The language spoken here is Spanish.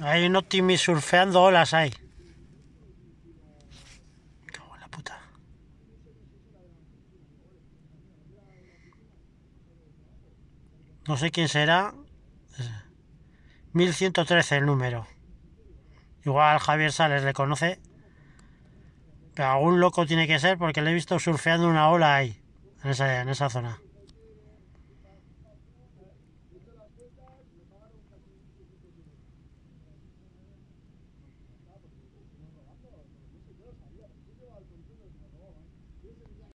Hay un Optimus surfeando olas ahí. Cago en la puta. No sé quién será. 1113 el número. Igual Javier Sales le conoce. Pero algún loco tiene que ser porque le he visto surfeando una ola ahí, en esa, en esa zona.